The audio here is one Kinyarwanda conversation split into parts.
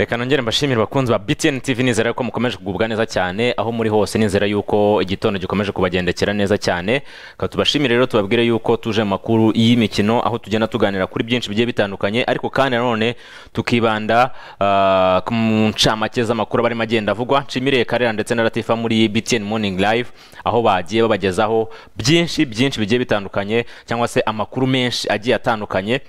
reka nongere mbashimire abakunzi ba btn tv nizera ko mukomeje kugubwa neza cyane aho muri hose nizera yuko igitondo gikomeje kubagendekera neza cyane reka tubashimire rero tubabwire yuko tuje amakuru makuru y'imikino aho tugenda tuganira kuri byinshi bigiye bitandukanye ariko kandi nanone tukibanda ah, ku ncamake z'amakuru barimo agenda avugwa nshimire karera ndetse na latifa muri btn morning live aho bagiye babagezaho byinshi byinshi bigiye bitandukanye cyangwa se amakuru menshi agiye atandukanye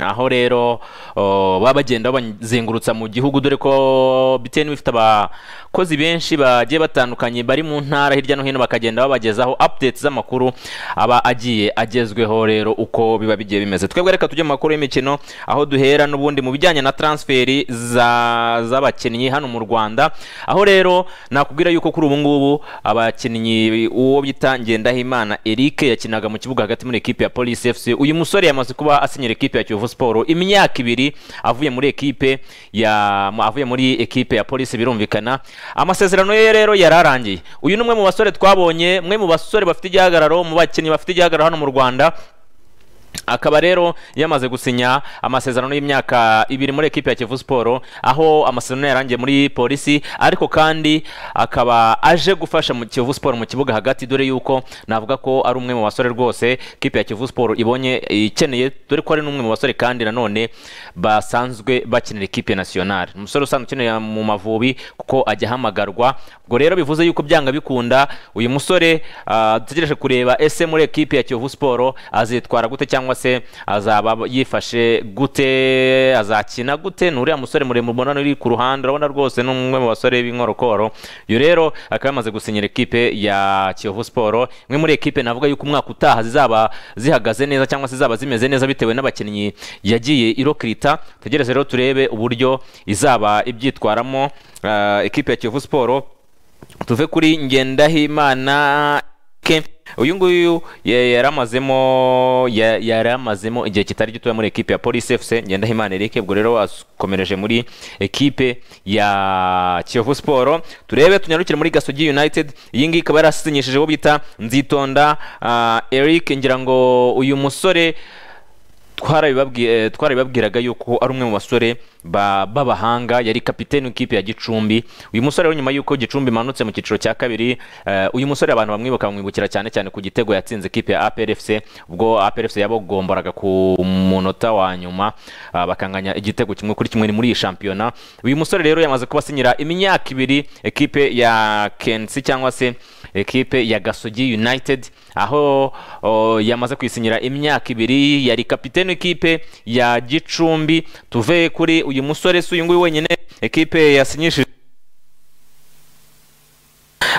aho rero baba bagenda bazengurutsa mu gihugu dore ko biteni bifite abakozi benshi bagiye batandukanye bari mu ntara hirya no hino bakagenda babagezaho update z'amakuru aba agiye agezweho rero uko biba bigiye bimeze twebwe reka tujye mu makuru y'imikino aho duhera n'ubundi mu bijyanye na transferi z'abakinnyi hano mu rwanda aho rero nakubwira yuko kuri ubu ngubu abakinnyi uwo bita ngendahimana eric yakinaga mu kibuga hagati muri ekipi ya polisi fc uyu musore yamaze kuba asinyira ekipi ya kiyovu Kiyovu Sport imyaka ibiri avuye muri ekipe ya avuye muri ekipe ya polisi birumvikana amasezerano ye rero yararangiye uyu ni umwe mu basore twabonye mwe mu basore bafite igihagararo mu bakinnyi bafite igihagararo hano mu Rwanda akaba rero yamaze gusinya amasezerano y'imyaka ibiri muri ekipi ya kivu siporo aho amasezerano yarangiye muri polisi ariko kandi akaba aje gufasha mu kivu siporo mu kibuga hagati dore yuko navuga ko ari umwe mu basore rwose ekipi ya kivu siporo ibonye ikeneye dore ko ari n'umwe mu basore kandi nanone basanzwe bakinira ekipi nasiyonari umusore usanzwe ukeneye mu mavubi kuko ajya ahamagarwa ubwo rero bivuze yuko byanga bikunda uyu musore ah, dutegereje kureba ese muri ekipi ya kivu siporo azitwara gute cyangwa se se azaba yifashe gute azakina gute ni uriya musore muremure ubona uri ku ruhande urabona rwose ni umwe mu basore b'inkorokoro uyu rero akaba yamaze gusinyira ekipe ya kiyovu siporo imwe muri ekipe navuga yuko umwaka utaha zizaba zihagaze neza cyangwa se zizaba zimeze neza bitewe n'abakinnyi yagiye irokirita tegereze rero turebe uburyo izaba ibyitwaramo eh, ekipe ya kiyovu siporo tuve kuri ngendahimana uyu nguyu yaramazemo yaramazemo igihe kitari gitoya muri ekipe ya polisi efuse ngendahimana erike ubwo rero wakomereje muri ekipe ya kiyovu siporo turebe tunyarukire muri gasogi united iyi ngiyi ikaba yarasinyishijeho bita nzitonda eric ngira ngo uyu musore twarabibabwiraga yuko ari umwe mu basore b'abahanga yari kapiteni w'ikipe ya gicumbi uyu musore rero nyuma y'uko gicumbi imanutse mu cyiciro cya kabiri eh, uyu musore abantu bamwibuka bamwibukira cyane cyane ku gitego yatsinze ikipe ya APRFC ubwo APRFC yabagomboraga ku munota wa nyuma ah, bakanganya igitego kimwe kuri kimwe muri iyi shampiyona uyu musore rero yamaze kubasinyira imyaka ibiri ekipe ya kensi cyangwa se ekipe ya gasogi united aho yamaze kwisinyira imyaka ibiri yari kapiteni w'ikipe ya gicumbi tuve kuri uyu uyu musore si uyu nguyu wenyine ekipe yasinyishije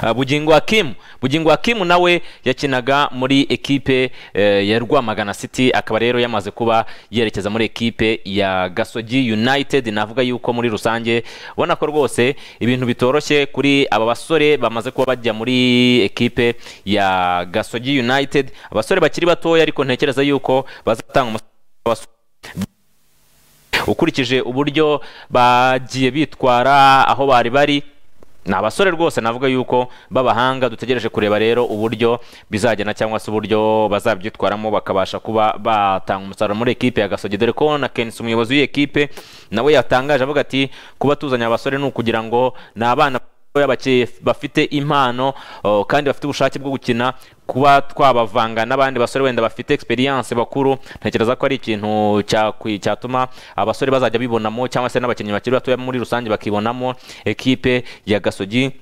ah, bugingo wa hakimu bugingo wa hakimu nawe yakinaga muri ekipe eh, ya rwamagana city akaba rero yamaze kuba yerekeza muri ekipe ya gasogi united navuga yuko muri rusange ubona ko rwose ibintu bitoroshye kuri aba basore bamaze kuba bajya muri ekipe ya gasogi united abasore bakiri batoya ariko ntekereza yuko bazatanga umusaruro ukurikije uburyo bagiye bitwara aho bari bari ni abasore rwose navuga yuko b'abahanga dutegereje kureba rero uburyo bizagena cyangwa se uburyo bazabyitwaramo bakabasha kuba batanga umusaruro muri ekipe ya gasogi dore ko na kenisi umuyobozi w'iyi ekipe nawe yatangaje avuga ati kuba tuzanye abasore ni ukugira ngo ni abana bafite impano kandi bafite ubushake bwo gukina kuba twabavanga n'abandi basore wenda bafite experience bakuru ntekereza ko ari ikintu cyatuma abasore bazajya bibonamo cyangwa se n'abakinnyi bakiri batoya muri rusange bakibonamo ekipe ya gasogi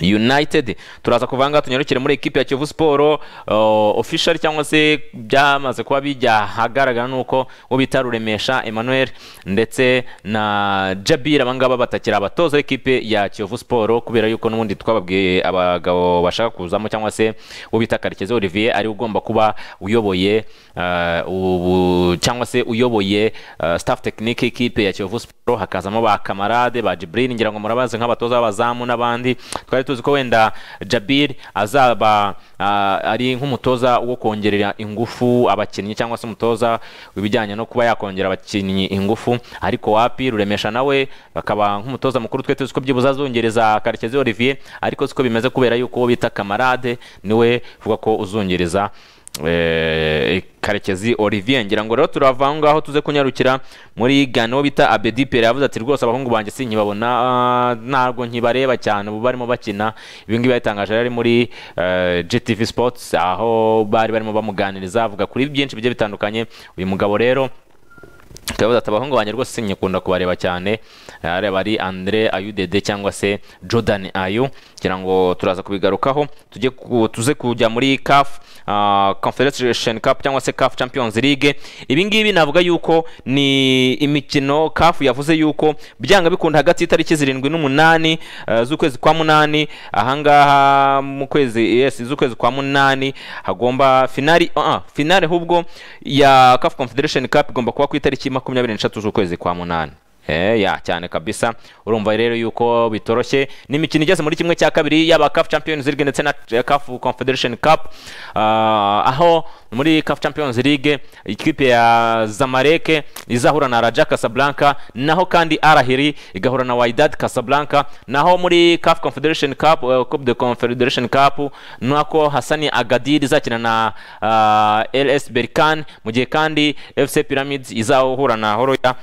united turaza kuvanga ngo tunyarukire muri ekipi ya kivu siporo eh, official cyangwa se byamaze kuba bijya ahagaragara nuko uwo ruremesha emmanuel ndetse na jabir abangaba batakira abatoza ekipe ya kivu siporo kubera yuko n'ubundi twababwiye abagabo bashaka kuzamo cyangwa se uwo bita olivier ariwe ugomba kuba uyoboye ubu eh, cyangwa se uyoboye eh, staff tekinike ekipe ya kivu siporo hakazamo ba kamarade ba jibril ngira ngo murabazi nk'abatoza b'abazamu n'abandi twari tuzi ko wenda jabir azaba ari nk'umutoza wo kongerera ingufu abakinnyi cyangwa se umutoza w'ibijyanye no kuba yakongera abakinnyi ingufu ariko wapi ruremesha nawe akaba nk'umutoza mukuru twe tuzi ko byibuze azongereza karekezi olivier ariko siko bimeze kubera yuko bita kamarade niwe uvuga ko uzungereza. Eh, eh, karekezi olivier ngira ngo rero turava aho ngaho tuze kunyarukira muri gano bita abedi pere yavuze ati rwose abahungu banjye sinkibabona ah, ntabwo nkibareba cyane ubu barimo bakina ibi ngibi yabitangaje ari muri eh, gtv sports aho bari barimo bamuganiriza avuga kuri byinshi bigiye bitandukanye uyu mugabo rero turabaza ati abahungu banjye rwose nyakunda kubareba cyane areba ari andre ayudede cyangwa se jordan ayu kugira ngo turaza kubigarukaho tujye tuze kujya muri caf ah, confederation cup cyangwa se caf champions league ibi ngibi navuga yuko ni imikino caf yavuze yuko byanga bikunda hagati y'itariki zirindwi n'umunani eh, z'ukwezi kwa munani ahangaha mu kwezi yes z'ukwezi kwa munani hagomba finali uh, ahubwo ya caf confederation cup igomba kuba ku itariki makumyabiri n'eshatu z'ukwezi kwa munani Eh, ya cyane kabisa urumva rero yuko bitoroshye ni imikino igeze muri kimwe cya kabiri yaba kafu champions league ndetse na kafu eh, confederation cup ah, aho muri kafu champions league ikipe ya zamareke izahura na raja casablanca naho kandi arahiri igahura na wydad casablanca naho muri kafu confederation cup eh, coupe de confederation cup nuko hasani agadir izakina na ah, ls berkan mu gihe kandi fc pyramids izahura na horoya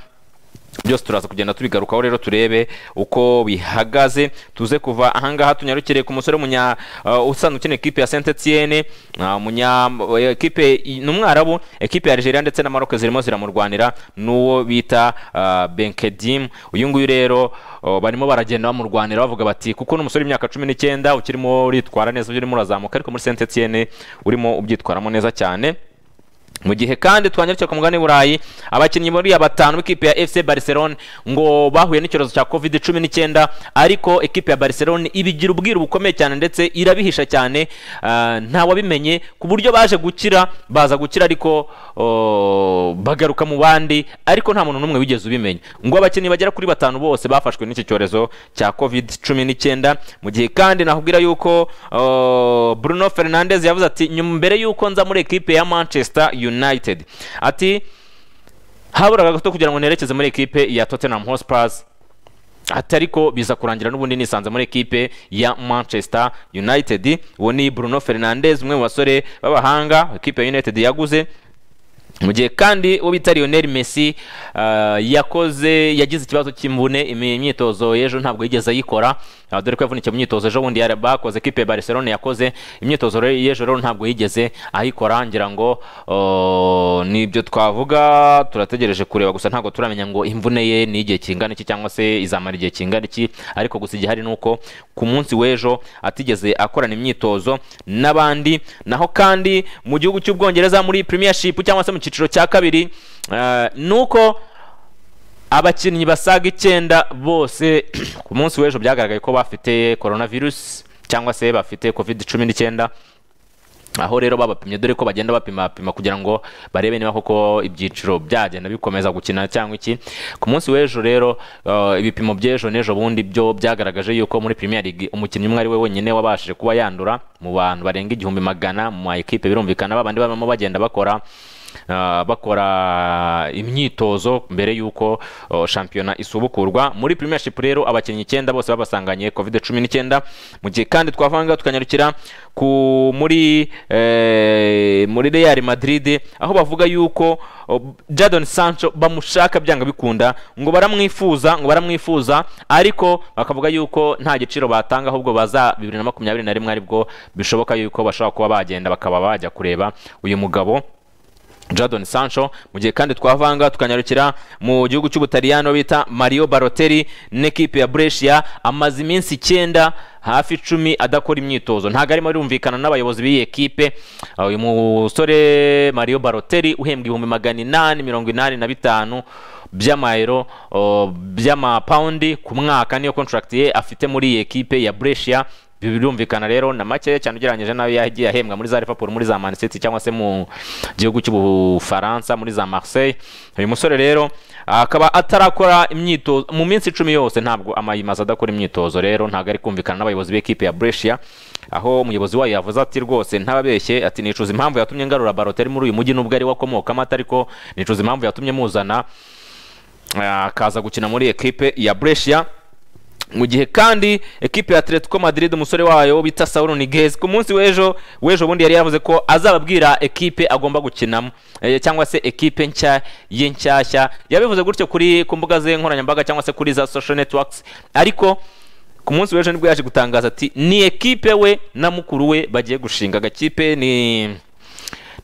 byose turaza kugenda tubigarukaho rero turebe uko bihagaze tuze kuva ahangaha tunyarukire ku musore munya uh, usanzwe ukina ekipe ya saint etienne uh, munya uh, ekipe ni umwarabu ekipe ya nigeria ndetse na maroc zirimo ziramurwanira n'uwo bita benkedimu uyu nguyu rero barimo baragenda bamurwanira bavuga bati kuko n'umusore w'imyaka cumi n'icyenda ukirimo uritwara neza urimo urazamuka ariko muri saint etienne urimo ubyitwaramo neza cyane mu gihe kandi twanyarukira ku mugani burayi abakinnyi muri batanu b'ikipe ya fc Barcelona ngo bahuye n'icyorezo cya covid 19 ariko ekipe ya Barcelona ibigira ubwiru bukomeye cyane ndetse irabihisha cyane ah, nta wabimenye ku buryo baje gukira baza gukira ariko bagaruka mu bandi ariko nta muntu n'umwe wigeze ubimenya ngo abakinnyi bagera kuri batanu bose bafashwe n'iki cyorezo cya covid 19 mu gihe kandi nakubwira yuko bruno fernandez yavuze ati nyuma mbere y'uko nza muri ekipe ya manchester united ati haburaga gato kugira ngo nerekeze muri ekipe ya tottenham hotspur atariko biza kurangira n'ubundi nisanze muri ekipe ya manchester united uwo ni bruno fernandez umwe mu basore b'abahanga ekipe ya united yaguze mu gihe kandi uwo bita Lionel Messi uh, yakoze yagize ikibazo cy'imvune imyitozo y'ejo ntabwo yigeze ayikora uh, dore ko yavunikiye mu myitozo ejo bundi bakoze kipe ya Barcelona yakoze imyitozo y'ejo rero ntabwo yigeze ayikora ngira ngo uh, nibyo twavuga turategereje kureba gusa ntabwo turamenya ngo imvune ye ni igihe kingana iki cyangwa se izamara igihe kingana iki ariko gusa igihari ni uko ku munsi w'ejo atigeze akorana imyitozo n'abandi naho kandi mu gihugu cy'ubwongereza muri premiership cyangwa se mu cyiciro cya kabiri eh, ni uko abakinnyi basaga icyenda bose ku munsi w'ejo byagaragaye ko bafite korona virusi cyangwa se bafite covid cumi n'icyenda aho rero babapimye dore ko bagenda bapima bapima kugira ngo barebe niba koko ibyiciro byagenda bikomeza gukina cyangwa iki ku munsi w'ejo rero eh, ibipimo by'ejo n'ejo bundi byo byagaragaje yuko muri Premier League umukinnyi umwe ari we wenyine wabashije kuba yandura mu bantu barenga igihumbi magana mu ma ekipe birumvikana babandi babamo bagenda bakora Ah, bakora imyitozo mbere y'uko oh, shampiyona isubukurwa muri Premiership rero abakinnyi icyenda bose babasanganye covid cumi n'icyenda mu gihe kandi twavanga tukanyarukira ku muri eh, muri real madrid aho bavuga yuko oh, jadon sancho bamushaka byanga bikunda ngo baramwifuza ngo baramwifuza ariko bakavuga yuko nta giciro batanga ahubwo baza bibiri na makumyabiri na rimwe aribwo bishoboka yuko bashobora kuba bagenda bakaba bajya kureba uyu mugabo Jadon Sancho mu gihe kandi twavanga tukanyarukira mu gihugu cy'ubutaliyano bita Mario Baroteri n'ikipe ya Brescia amaze iminsi icyenda hafi icumi adakora imyitozo ntabwo arimo arumvikana n'abayobozi b'iyi ekipe ah, uyu musore Mario Baroteri uhembwa ibihumbi magana inani mirongo inani na bitanu by'amayero oh, by'amapawundi ku mwaka niyo contract ye afite muri iyi ekipe ya Brescia birumvikana rero na make cyane ugereranyije nayo yagiye ahembwa muri za Liverpool muri za Man cyangwa se mu gihugu cy'ubufaransa muri za Marseille uyu musore rero akaba atarakora imyitozo mu minsi icumi yose ntabwo amayimaze adakora imyitozo rero ntabwo ari kumvikana n'abayobozi b'ikipe ya Brescia aho umuyobozi wayo yavuze ati rwose ntababeshye ati nicuza impamvu yatumye ngarura baroteri muri uyu mujyi nubwo ari wakomokamo atariko nicuza impamvu yatumye muzana akaza ah, gukina muri ekipe ya Brescia mu gihe kandi ekipi ya atletico madrid umusore wayo bita saulo nigezi ku munsi w'ejo w'ejo bundi yari yavuze ko azababwira ekipe agomba gukinamo eh, cyangwa se ekipe nshya ye nshyashya yabivuze gutyo kuri ku mbuga ze nkoranyambaga cyangwa se kuri za social networks ariko ku munsi w'ejo nibwo yaje gutangaza ati ni ekipe we na mukuru we bagiye gushinga agakipe ni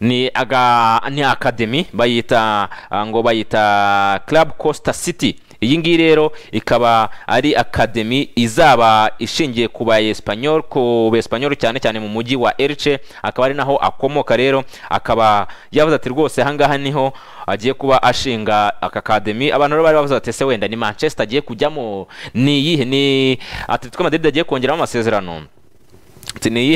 ni aga ni akademi bayita ah, ngo bayita club costa city iyi ngiyi rero ikaba ari akademi izaba ishingiye ku ba esipanyol ku besipanyol cyane cyane mu mujyi wa erice akaba ari naho akomoka rero akaba yavuze ati rwose ahangaha niho agiye kuba ashinga aka kademi abantu rero bari bavuze bati ese wenda ni manchester agiye kujyamo ni iyihe ni atletico madrid agiye kongeramo amasezerano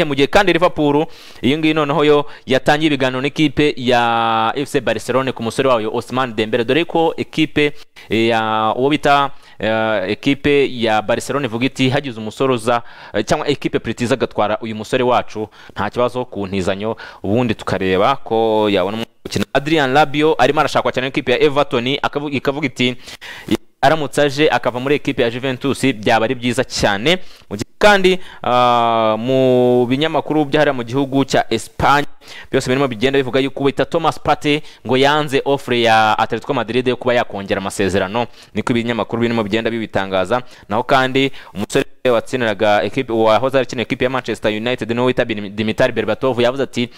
mu gihe kandi Liverpool iyi ngiyi noneho yo yatangiye ibiganiro n'ikipe ya FC Barcelone ku musore wayo Osman Dembele dore ko ekipe eh, ya uwo bita eh, ekipe ya Barcelone ivuga iti hagize umusoroza eh, cyangwa ekipe pritiza agatwara uyu musore wacu nta kibazo ku ntizanyo ubundi tukareba ko yabona umukino Adrian Rabiot arimo arashakwa cyane n'ikipe ya Everton ikavuga iti aramutse aje akava muri ekipe ya Juventus byaba ari byiza cyane mu gihe kandi ah, mu binyamakuru byahariye mu gihugu cya esipanye byose birimo bigenda bivuga yuko uhita thomas pate ngo yanze ofure ya atletico madrid yo kuba yakongera amasezerano niko ibinyamakuru birimo bigenda bibitangaza naho kandi umusore watsiniraga ekipe wahoze akina ekipe ya manchester united niwe wita dimitari berbatovu yavuze ati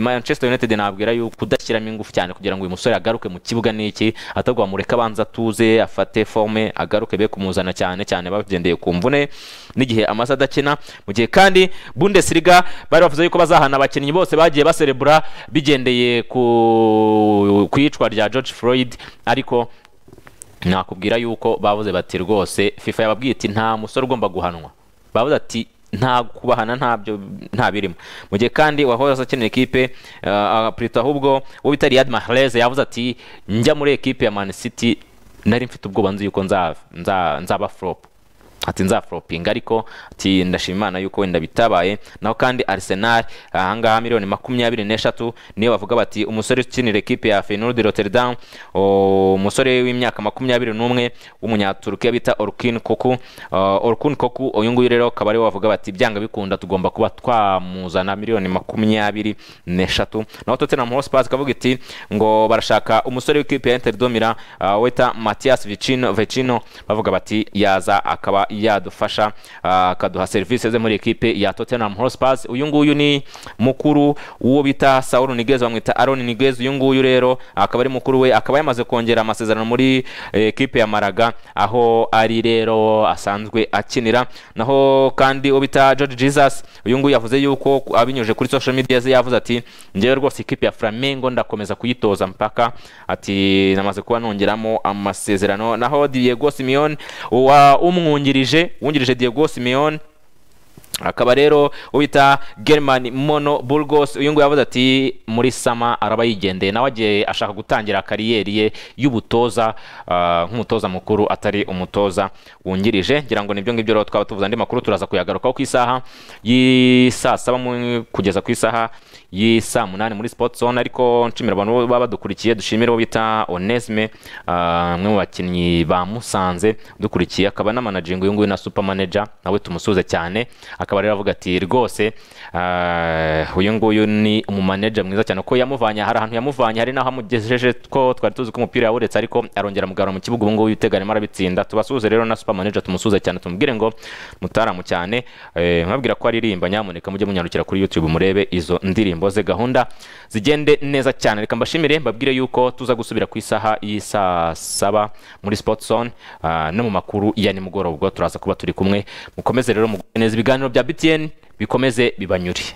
manchester united nabwira yuko udashyiramo ingufu cyane kugira ngo uyu musore agaruke mu kibuga n'iki atagwa mureka abanza atuze afate forme agaruke be kumuzana cyane cyane bagendeye ku mvune n'igihe amaze adakina mu gihe kandi bundesliga bari bavuze yuko bazahana abakinnyi bose bagiye baserebura bigendeye ku kwicwa rya george floyd ariko nakubwira yuko bavuze bati rwose fifa yababwiye iti nta musore ugomba guhanwa bavuze ati nta kubahana ntabyo nta birimo mu gihe kandi wahoze akeneye ekipe eh, perezida ahubwo uwo bita riyad mahrez yavuze ati njya muri ekipe ya man city nari mfite ubwoba nzi yuko nzaba flop ati nzafropinga ariko ati ndashima imana yuko wenda bitabaye naho kandi arsenal ahangaha miliyoni makumyabiri n'eshatu niyo bavuga bati umusore ukinira ekipe ya feyenoord rotterdam umusore w'imyaka makumyabiri n'umwe w'umunyaturukiya bita orkin koku orkin koku uyu nguyu rero akaba ariwe bavuga bati byanga bikunda tugomba kuba twamuzana miliyoni makumyabiri n'eshatu naho tottenham hotspur ikavuga iti ngo barashaka umusore w'ikipe ya inter domira weta matias vicino bavuga bati yaza akaba yadufasha ah, akaduha serivisi ze muri ekipe ya Tottenham Hotspur uyu nguyu ni mukuru uwo bita Saul nigeze bamwita Aaron Niguez uyu nguyu rero akaba ari mukuru we akaba yamaze kongera amasezerano muri eh, ekipe ya Malaga aho ari rero asanzwe akinira naho kandi uwo bita George Jesus uyu nguyu yavuze yuko abinyuje kuri social media ze yavuze ati ngewe rwose ikipe ya Flamengo ndakomeza kuyitoza mpaka ati namaze kuba nongeramo amasezerano naho Diego wa umwungirije wungirije wungirije Diego Simeone akaba rero wita German mono burgos uyu nguyu yavuze ati muri sama araba yigendeye nawe agiye ashaka gutangira kariyeri ye y'ubutoza ah, nk'umutoza mukuru atari umutoza wungirije ngira ngo nibyo ngibyo rero twaba tuvuze andi makuru turaza kuyagarukaho ku isaha yisasaba kugeza ku isaha y'isaa munani muri sipoti zone ariko nshimira abantu baba badukurikiye dushimira uwo bita onesime umwe ah, mu bakinnyi ba Musanze dukurikiye akaba n'amanagingo uyu nguyu na supamaneja nawe tumusuze cyane akaba rero avuga ati rwose ah, uyu nguyu ni umumaneja mwiza cyane kuko yamuvanye hari ahantu yamuvanye hari n'aho amugejeje ko twari tuzi ko umupira yawuretse ariko arongera amugarura mu kibuga ubu ngubu uteganya arabitsinda tubasuhuze rero na supamaneja tumusuhuze cyane tumubwire ngo mutaramu cyane eh, mwabwira ko aririmba nyamuneka mujye munyarukira kuri yutube murebe izo ndirimbo ze gahunda zigende neza cyane reka mbashimire mbabwire yuko tuza gusubira ku isaha y'isaa saba muri sports zone ah, no mu makuru ya nimugoroba ubwo turaza kuba turi kumwe mukomeze rero mugeneza ibiganiro bya btn bikomeze bibanyure